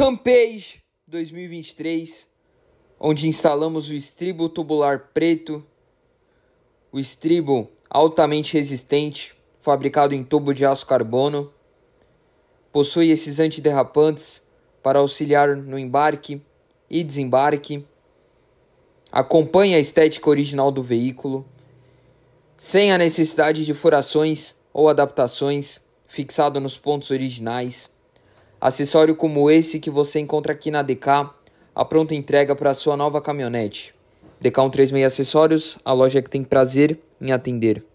Campeis 2023, onde instalamos o estribo tubular preto, o estribo altamente resistente, fabricado em tubo de aço carbono. Possui esses antiderrapantes para auxiliar no embarque e desembarque. Acompanha a estética original do veículo, sem a necessidade de furações ou adaptações, fixado nos pontos originais. Acessório como esse que você encontra aqui na DK, a pronta entrega para a sua nova caminhonete. DK136 Acessórios, a loja que tem prazer em atender.